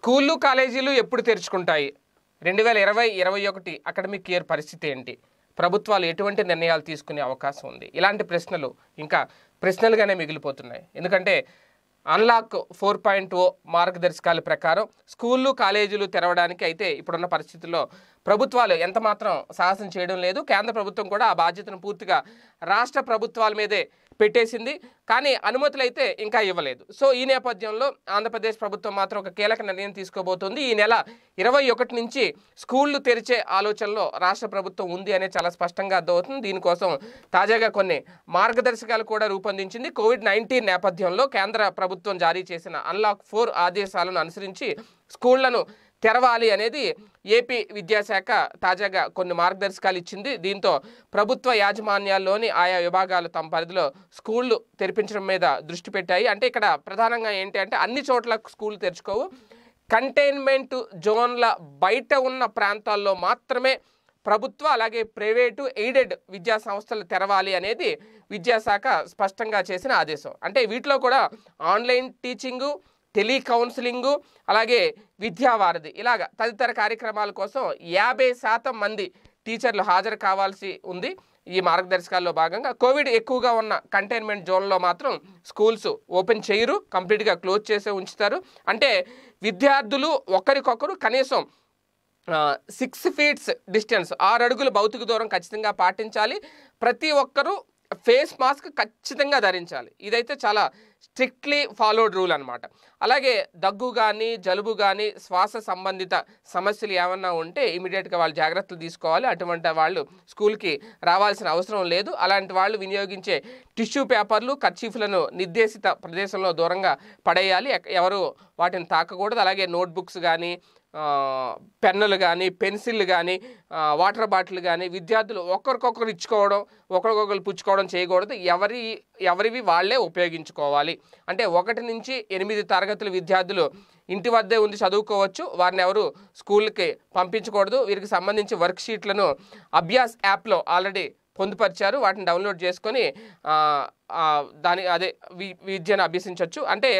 స్కూళ్ళు కాలేజీలు ఎప్పుడు తెరుచుకుంటాయి రెండు వేల ఇరవై ఇరవై ఒకటి అకాడమిక్ ఇయర్ పరిస్థితి ఏంటి ప్రభుత్వాలు ఎటువంటి నిర్ణయాలు తీసుకునే అవకాశం ఉంది ఇలాంటి ప్రశ్నలు ఇంకా ప్రశ్నలుగానే మిగిలిపోతున్నాయి ఎందుకంటే అన్లాక్ ఫోర్ పాయింట్ ఓ మార్గదర్శకాల ప్రకారం స్కూళ్ళు కాలేజీలు తెరవడానికి అయితే ఇప్పుడున్న పరిస్థితుల్లో ప్రభుత్వాలు ఎంత మాత్రం సాహసం చేయడం లేదు కేంద్ర ప్రభుత్వం కూడా ఆ బాధ్యతను పూర్తిగా రాష్ట్ర ప్రభుత్వాల మీదే పెట్టేసింది కానీ అనుమతులు అయితే ఇంకా ఇవ్వలేదు సో ఈ నేపథ్యంలో ఆంధ్రప్రదేశ్ ప్రభుత్వం మాత్రం ఒక కీలక నిర్ణయం తీసుకోబోతుంది ఈ నెల ఇరవై ఒకటి నుంచి స్కూళ్లు తెరిచే ఆలోచనలో రాష్ట్ర ప్రభుత్వం ఉంది అనేది చాలా స్పష్టంగా అర్థమవుతుంది దీనికోసం తాజాగా కొన్ని మార్గదర్శకాలు కూడా రూపొందించింది కోవిడ్ నైన్టీన్ నేపథ్యంలో కేంద్ర ప్రభుత్వం జారీ చేసిన అన్లాక్ ఫోర్ ఆదేశాలను అనుసరించి స్కూళ్లను తెరవాలి అనేది ఏపీ విద్యాశాఖ తాజాగా కొన్ని మార్గదర్శకాలు ఇచ్చింది దీంతో ప్రభుత్వ యాజమాన్యాల్లోని ఆయా విభాగాలు తమ పరిధిలో స్కూళ్ళు తెరిపించడం మీద దృష్టి పెట్టాయి అంటే ఇక్కడ ప్రధానంగా ఏంటి అంటే అన్ని చోట్ల స్కూళ్ళు తెరుచుకోవు కంటైన్మెంట్ జోన్ల బయట ఉన్న ప్రాంతాల్లో మాత్రమే ప్రభుత్వ అలాగే ప్రైవేటు ఎయిడెడ్ విద్యా సంస్థలు తెరవాలి అనేది విద్యాశాఖ స్పష్టంగా చేసిన ఆదేశం అంటే వీటిలో కూడా ఆన్లైన్ టీచింగు టెలికౌన్సిలింగు అలాగే విద్యావారధి ఇలాగ తదితర కార్యక్రమాల కోసం యాభై శాతం మంది టీచర్లు హాజరు కావాల్సి ఉంది ఈ మార్గదర్శకాల్లో భాగంగా కోవిడ్ ఎక్కువగా ఉన్న కంటైన్మెంట్ జోన్లో మాత్రం స్కూల్స్ ఓపెన్ చేయరు కంప్లీట్గా క్లోజ్ చేసే ఉంచుతారు అంటే విద్యార్థులు ఒకరికొకరు కనీసం సిక్స్ ఫీట్స్ డిస్టెన్స్ ఆరు అడుగులు భౌతిక దూరం ఖచ్చితంగా పాటించాలి ప్రతి ఒక్కరూ ఫేస్ మాస్క్ ఖచ్చితంగా ధరించాలి ఇదైతే చాలా స్ట్రిక్ట్లీ ఫాలోడ్ రూల్ అనమాట అలాగే దగ్గు కానీ జలుబు కానీ శ్వాస సంబంధిత సమస్యలు ఏమన్నా ఉంటే ఇమీడియట్గా వాళ్ళు జాగ్రత్తలు తీసుకోవాలి అటువంటి వాళ్ళు స్కూల్కి రావాల్సిన అవసరం లేదు అలాంటి వాళ్ళు వినియోగించే టిష్యూ పేపర్లు ఖర్చీఫ్లను నిర్దేశిత ప్రదేశంలో దూరంగా పడేయాలి ఎవరు వాటిని తాకకూడదు అలాగే నోట్బుక్స్ కానీ పెన్నులు కానీ పెన్సిల్ కానీ వాటర్ బాటిల్ కానీ విద్యార్థులు ఒకరికొకరు ఇచ్చుకోవడం ఒకరికొకరు పుచ్చుకోవడం చేయకూడదు ఎవరి ఎవరివి వాళ్ళే ఉపయోగించుకోవాలి అంటే ఒకటి నుంచి ఎనిమిది తరగతుల విద్యార్థులు ఇంటి వద్దే ఉంది చదువుకోవచ్చు వారిని ఎవరు స్కూల్కి పంపించకూడదు వీరికి సంబంధించి వర్క్షీట్లను అభ్యాస్ యాప్లో ఆల్రెడీ పొందుపరిచారు వాటిని డౌన్లోడ్ చేసుకొని దాని అదే విద్యను అభ్యసించవచ్చు అంటే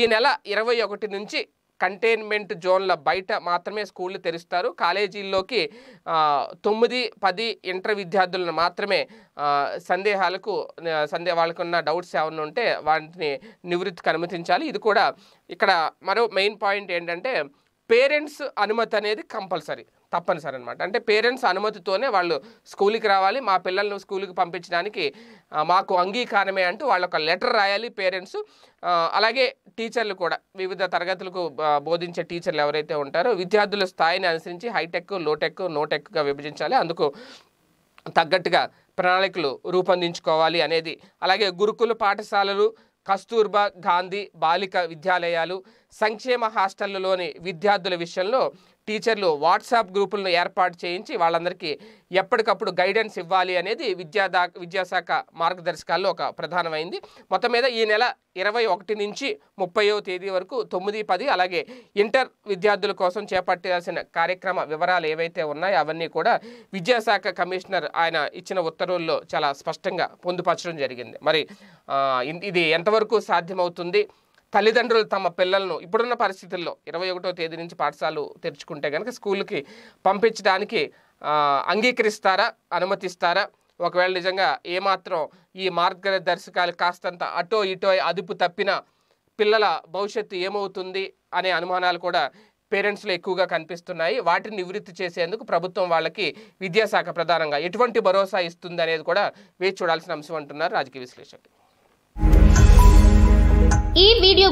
ఈ నెల ఇరవై ఒకటి నుంచి కంటైన్మెంట్ జోన్ల బయట మాత్రమే స్కూళ్ళు తెరుస్తారు కాలేజీల్లోకి తొమ్మిది పది ఇంటర్ విద్యార్థులను మాత్రమే సందేహాలకు సందేహ వాళ్ళకున్న డౌట్స్ ఏమైనా ఉంటే వాటిని నివృత్తికి అనుమతించాలి ఇది కూడా ఇక్కడ మరో మెయిన్ పాయింట్ ఏంటంటే పేరెంట్స్ అనుమతి అనేది కంపల్సరీ తప్పనిసరి అనమాట అంటే పేరెంట్స్ అనుమతితోనే వాళ్ళు స్కూల్కి రావాలి మా పిల్లలను స్కూల్కి పంపించడానికి మాకు అంగీకారమే అంటూ వాళ్ళు ఒక లెటర్ రాయాలి పేరెంట్స్ అలాగే టీచర్లు కూడా వివిధ తరగతులకు బోధించే టీచర్లు ఎవరైతే ఉంటారో విద్యార్థుల స్థాయిని అనుసరించి హైటెక్ లోటెక్ నోటెక్గా విభజించాలి అందుకు తగ్గట్టుగా ప్రణాళికలు రూపొందించుకోవాలి అనేది అలాగే గురుకుల పాఠశాలలు కస్తూర్బా గాంధీ బాలిక విద్యాలయాలు సంక్షేమ హాస్టళ్లలోని విద్యార్థుల విషయంలో టీచర్లు వాట్సాప్ గ్రూపులను ఏర్పాటు చేయించి వాళ్ళందరికీ ఎప్పటికప్పుడు గైడెన్స్ ఇవ్వాలి అనేది విద్యాదా విద్యాశాఖ మార్గదర్శకాల్లో ఒక ప్రధానమైంది మొత్తం మీద ఈ నెల ఇరవై ఒకటి నుంచి ముప్పయో తేదీ వరకు తొమ్మిది పది అలాగే ఇంటర్ విద్యార్థుల కోసం చేపట్టాల్సిన కార్యక్రమ వివరాలు ఏవైతే ఉన్నాయో అవన్నీ కూడా విద్యాశాఖ కమిషనర్ ఆయన ఇచ్చిన ఉత్తర్వుల్లో చాలా స్పష్టంగా పొందుపరచడం జరిగింది మరి ఇది ఎంతవరకు సాధ్యమవుతుంది తల్లిదండ్రులు తమ పిల్లలను ఇప్పుడున్న పరిస్థితుల్లో ఇరవై ఒకటో తేదీ నుంచి పాఠశాలలు తెరుచుకుంటే కనుక స్కూల్కి పంపించడానికి అంగీకరిస్తారా అనుమతిస్తారా ఒకవేళ నిజంగా ఏమాత్రం ఈ మార్గదర్శకాలు కాస్తంత అటో ఇటో అదుపు తప్పిన పిల్లల భవిష్యత్తు ఏమవుతుంది అనే అనుమానాలు కూడా పేరెంట్స్లో ఎక్కువగా కనిపిస్తున్నాయి వాటిని నివృత్తి చేసేందుకు ప్రభుత్వం వాళ్ళకి విద్యాశాఖ ప్రధానంగా ఎటువంటి భరోసా ఇస్తుంది అనేది కూడా వేచి చూడాల్సిన అంశం అంటున్నారు రాజకీయ విశ్లేషకులు